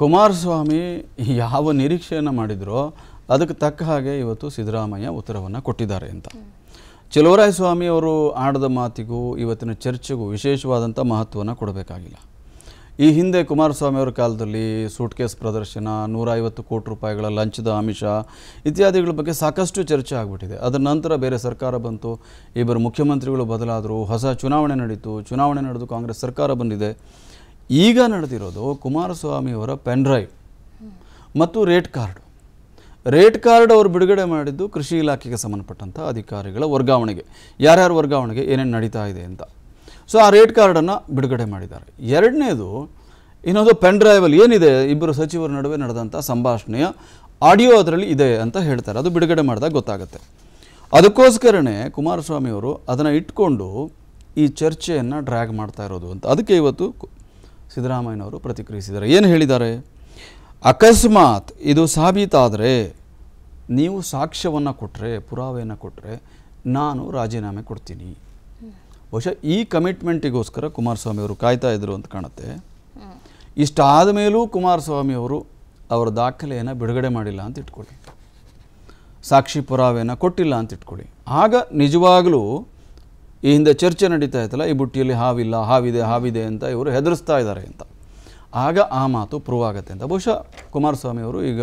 ಕುಮಾರಸ್ವಾಮಿ ಯಾವ ನಿರೀಕ್ಷೆಯನ್ನು ಮಾಡಿದರೋ ಅದಕ್ಕೆ ತಕ್ಕ ಹಾಗೆ ಇವತ್ತು ಸಿದ್ದರಾಮಯ್ಯ ಉತ್ತರವನ್ನು ಕೊಟ್ಟಿದ್ದಾರೆ ಅಂತ ಸ್ವಾಮಿ ಅವರು ಆಡಿದ ಮಾತಿಗೂ ಇವತ್ತಿನ ಚರ್ಚೆಗೂ ವಿಶೇಷವಾದಂಥ ಮಹತ್ವವನ್ನು ಕೊಡಬೇಕಾಗಿಲ್ಲ ಈ ಹಿಂದೆ ಕುಮಾರಸ್ವಾಮಿ ಅವರ ಕಾಲದಲ್ಲಿ ಸೂಟ್ಕೇಸ್ ಪ್ರದರ್ಶನ ನೂರೈವತ್ತು ಕೋಟಿ ರೂಪಾಯಿಗಳ ಲಂಚದ ಆಮಿಷ ಇತ್ಯಾದಿಗಳ ಬಗ್ಗೆ ಸಾಕಷ್ಟು ಚರ್ಚೆ ಆಗಿಬಿಟ್ಟಿದೆ ಅದರ ನಂತರ ಬೇರೆ ಸರ್ಕಾರ ಬಂತು ಇಬ್ಬರು ಮುಖ್ಯಮಂತ್ರಿಗಳು ಬದಲಾದರು ಹೊಸ ಚುನಾವಣೆ ನಡೀತು ಚುನಾವಣೆ ನಡೆದು ಕಾಂಗ್ರೆಸ್ ಸರ್ಕಾರ ಬಂದಿದೆ ಈಗ ನಡೆದಿರೋದು ಕುಮಾರಸ್ವಾಮಿಯವರ ಪೆನ್ ಡ್ರೈವ್ ಮತ್ತು ರೇಟ್ ಕಾರ್ಡ್ ರೇಟ್ ಕಾರ್ಡ್ ಅವರು ಬಿಡುಗಡೆ ಮಾಡಿದ್ದು ಕೃಷಿ ಇಲಾಖೆಗೆ ಸಂಬಂಧಪಟ್ಟಂಥ ಅಧಿಕಾರಿಗಳ ವರ್ಗಾವಣೆಗೆ ಯಾರ್ಯಾರು ವರ್ಗಾವಣೆಗೆ ಏನೇನು ನಡೀತಾ ಇದೆ ಅಂತ ಸೊ ಆ ರೇಟ್ ಕಾರ್ಡನ್ನು ಬಿಡುಗಡೆ ಮಾಡಿದ್ದಾರೆ ಎರಡನೇದು ಇನ್ನೊಂದು ಪೆನ್ ಡ್ರೈವಲ್ಲಿ ಏನಿದೆ ಇಬ್ಬರು ಸಚಿವರ ನಡುವೆ ನಡೆದಂಥ ಸಂಭಾಷಣೆಯ ಆಡಿಯೋ ಅದರಲ್ಲಿ ಇದೆ ಅಂತ ಹೇಳ್ತಾರೆ ಅದು ಬಿಡುಗಡೆ ಮಾಡಿದಾಗ ಗೊತ್ತಾಗುತ್ತೆ ಅದಕ್ಕೋಸ್ಕರನೇ ಕುಮಾರಸ್ವಾಮಿಯವರು ಅದನ್ನು ಇಟ್ಕೊಂಡು ಈ ಚರ್ಚೆಯನ್ನು ಡ್ರ್ಯಾಗ್ ಮಾಡ್ತಾ ಇರೋದು ಅಂತ ಅದಕ್ಕೆ ಇವತ್ತು ಸಿದ್ದರಾಮಯ್ಯನವರು ಪ್ರತಿಕ್ರಿಯಿಸಿದ್ದಾರೆ ಏನು ಹೇಳಿದ್ದಾರೆ ಅಕಸ್ಮಾತ್ ಇದು ಸಾಬೀತಾದರೆ ನೀವು ಸಾಕ್ಷ್ಯವನ್ನು ಕೊಟ್ಟರೆ ಪುರಾವೆಯನ್ನು ಕೊಟ್ಟರೆ ನಾನು ರಾಜೀನಾಮೆ ಕೊಡ್ತೀನಿ ಬಹುಶಃ ಈ ಕಮಿಟ್ಮೆಂಟಿಗೋಸ್ಕರ ಕುಮಾರಸ್ವಾಮಿ ಅವರು ಕಾಯ್ತಾ ಇದ್ರು ಅಂತ ಕಾಣುತ್ತೆ ಇಷ್ಟಾದ ಮೇಲೂ ಕುಮಾರಸ್ವಾಮಿ ಅವರು ಅವರ ದಾಖಲೆಯನ್ನು ಬಿಡುಗಡೆ ಮಾಡಿಲ್ಲ ಅಂತ ಇಟ್ಕೊಳ್ಳಿ ಸಾಕ್ಷಿ ಪುರಾವೆಯನ್ನು ಕೊಟ್ಟಿಲ್ಲ ಅಂತ ಇಟ್ಕೊಳ್ಳಿ ಆಗ ನಿಜವಾಗಲೂ ಈ ಹಿಂದೆ ಚರ್ಚೆ ನಡೀತಾ ಇತ್ತಲ್ಲ ಈ ಬುಟ್ಟಿಯಲ್ಲಿ ಹಾವಿಲ್ಲ ಹಾವಿದೆ ಹಾವಿದೆ ಅಂತ ಇವರು ಹೆದರಿಸ್ತಾ ಇದ್ದಾರೆ ಅಂತ ಆಗ ಆ ಮಾತು ಪ್ರೂವ್ ಆಗುತ್ತೆ ಅಂತ ಬಹುಶಃ ಅವರು ಈಗ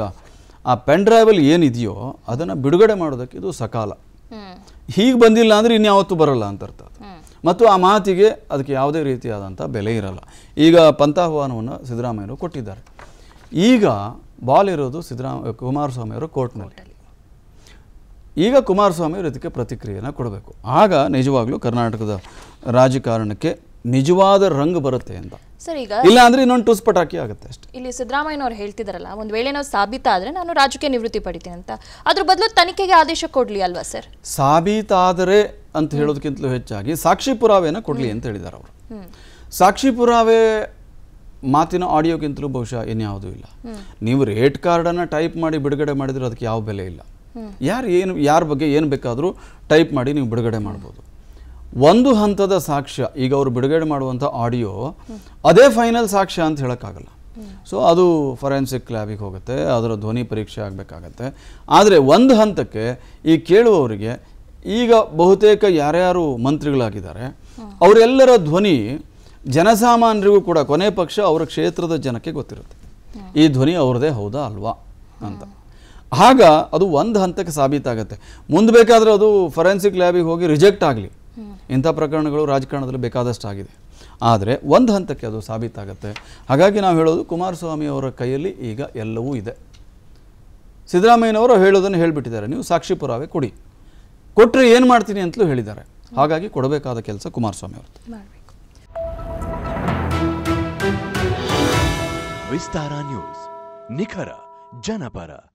ಆ ಪೆನ್ ಡ್ರೈವಲ್ಲಿ ಏನಿದೆಯೋ ಅದನ್ನು ಬಿಡುಗಡೆ ಮಾಡೋದಕ್ಕೆ ಇದು ಸಕಾಲ ಹೀಗೆ ಬಂದಿಲ್ಲ ಅಂದರೆ ಇನ್ಯಾವತ್ತೂ ಬರಲ್ಲ ಅಂತ ಅರ್ಥ ಮತ್ತು ಆ ಮಾತಿಗೆ ಅದಕ್ಕೆ ಯಾವುದೇ ರೀತಿಯಾದಂಥ ಬೆಲೆ ಇರಲ್ಲ ಈಗ ಪಂಥಾಹ್ವಾನವನ್ನು ಸಿದ್ದರಾಮಯ್ಯರು ಕೊಟ್ಟಿದ್ದಾರೆ ಈಗ ಬಾಲ್ ಇರೋದು ಸಿದ್ದರಾಮ ಕುಮಾರಸ್ವಾಮಿಯವರು ಕೋರ್ಟ್ನಲ್ಲಿ ಈಗ ಕುಮಾರಸ್ವಾಮಿ ಅವರು ಇದಕ್ಕೆ ಪ್ರತಿಕ್ರಿಯೆನ ಕೊಡಬೇಕು ಆಗ ನಿಜವಾಗ್ಲೂ ಕರ್ನಾಟಕದ ರಾಜಕಾರಣಕ್ಕೆ ನಿಜವಾದ ರಂಗ್ ಬರುತ್ತೆ ಅಂತ ಸರ್ ಈಗ ಇಲ್ಲ ಅಂದ್ರೆ ಇನ್ನೊಂದು ಟೂಸ್ ಪಟಾಕಿ ಆಗುತ್ತೆ ಅಷ್ಟೇ ಇಲ್ಲಿ ಸಿದ್ದರಾಮಯ್ಯನವ್ರು ಹೇಳ್ತಿದಾರಲ್ಲ ಒಂದು ವೇಳೆ ನಾವು ಸಾಬೀತಾದ್ರೆ ನಾನು ರಾಜಕೀಯ ನಿವೃತ್ತಿ ಪಡಿತೀನಿ ಅಂತ ಅದ್ರ ಬದಲು ತನಿಖೆಗೆ ಆದೇಶ ಕೊಡ್ಲಿ ಅಲ್ವಾ ಸರ್ ಸಾಬೀತಾದರೆ ಅಂತ ಹೇಳೋದಕ್ಕಿಂತಲೂ ಹೆಚ್ಚಾಗಿ ಸಾಕ್ಷಿ ಪುರಾವೆನ ಕೊಡ್ಲಿ ಅಂತ ಹೇಳಿದ್ದಾರೆ ಅವರು ಸಾಕ್ಷಿ ಪುರಾವೆ ಮಾತಿನ ಆಡಿಯೋಗಿಂತಲೂ ಬಹುಶಃ ಇನ್ಯಾವುದೂ ಇಲ್ಲ ನೀವು ರೇಟ್ ಕಾರ್ಡನ್ನು ಟೈಪ್ ಮಾಡಿ ಬಿಡುಗಡೆ ಮಾಡಿದ್ರೆ ಅದಕ್ಕೆ ಯಾವ ಬೆಲೆ ಇಲ್ಲ ಯಾರು ಏನು ಯಾರ ಬಗ್ಗೆ ಏನು ಬೇಕಾದರೂ ಟೈಪ್ ಮಾಡಿ ನೀವು ಬಿಡುಗಡೆ ಮಾಡ್ಬೋದು ಒಂದು ಹಂತದ ಸಾಕ್ಷ್ಯ ಈಗ ಅವರು ಬಿಡುಗಡೆ ಮಾಡುವಂಥ ಆಡಿಯೋ ಅದೇ ಫೈನಲ್ ಸಾಕ್ಷ್ಯ ಅಂತ ಹೇಳೋಕ್ಕಾಗಲ್ಲ ಸೊ ಅದು ಫೊರೆನ್ಸಿಕ್ ಲ್ಯಾಬಿಗೆ ಹೋಗುತ್ತೆ ಅದರ ಧ್ವನಿ ಪರೀಕ್ಷೆ ಆಗಬೇಕಾಗತ್ತೆ ಆದರೆ ಒಂದು ಹಂತಕ್ಕೆ ಈ ಕೇಳುವವರಿಗೆ ಈಗ ಬಹುತೇಕ ಯಾರ್ಯಾರು ಮಂತ್ರಿಗಳಾಗಿದ್ದಾರೆ ಅವರೆಲ್ಲರ ಧ್ವನಿ ಜನಸಾಮಾನ್ಯರಿಗೂ ಕೂಡ ಕೊನೆ ಪಕ್ಷ ಅವರ ಕ್ಷೇತ್ರದ ಜನಕ್ಕೆ ಗೊತ್ತಿರುತ್ತೆ ಈ ಧ್ವನಿ ಅವ್ರದೇ ಹೌದಾ ಅಲ್ವಾ ಅಂತ ಆಗ ಅದು ಒಂದು ಹಂತಕ್ಕೆ ಸಾಬೀತಾಗತ್ತೆ ಮುಂದೆ ಬೇಕಾದರೆ ಅದು ಫೊರೆನ್ಸಿಕ್ ಲ್ಯಾಬಿಗೆ ಹೋಗಿ ರಿಜೆಕ್ಟ್ ಆಗಲಿ ಇಂಥ ಪ್ರಕರಣಗಳು ರಾಜಕಾರಣದಲ್ಲಿ ಬೇಕಾದಷ್ಟು ಆಗಿದೆ ಆದರೆ ಒಂದು ಹಂತಕ್ಕೆ ಅದು ಸಾಬೀತಾಗತ್ತೆ ಹಾಗಾಗಿ ನಾವು ಹೇಳೋದು ಕುಮಾರಸ್ವಾಮಿ ಅವರ ಕೈಯಲ್ಲಿ ಈಗ ಎಲ್ಲವೂ ಇದೆ ಸಿದ್ದರಾಮಯ್ಯನವರು ಹೇಳೋದನ್ನು ಹೇಳಿಬಿಟ್ಟಿದ್ದಾರೆ ನೀವು ಸಾಕ್ಷಿ ಪುರಾವೆ ಕೊಡಿ ಕೊಟ್ಟರೆ ಏನು ಮಾಡ್ತೀನಿ ಅಂತಲೂ ಹೇಳಿದ್ದಾರೆ ಹಾಗಾಗಿ ಕೊಡಬೇಕಾದ ಕೆಲಸ ಕುಮಾರಸ್ವಾಮಿ ಅವರು ವಿಸ್ತಾರ ನ್ಯೂಸ್ ನಿಖರ ಜನಪರ